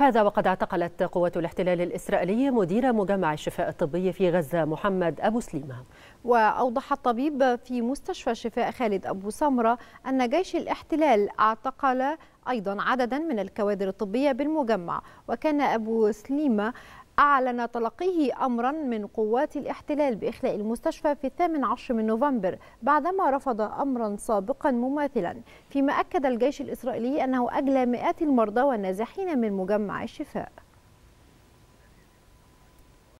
هذا وقد اعتقلت قوات الاحتلال الإسرائيلي مدير مجمع الشفاء الطبي في غزة محمد أبو سليمة وأوضح الطبيب في مستشفى شفاء خالد أبو سمرة أن جيش الاحتلال اعتقل أيضا عددا من الكوادر الطبية بالمجمع وكان أبو سليمة أعلن تلقيه أمرا من قوات الاحتلال بإخلاء المستشفى في الثامن عشر من نوفمبر بعدما رفض أمرا سابقا مماثلا فيما أكد الجيش الإسرائيلي أنه أجلى مئات المرضى والنازحين من مجمع الشفاء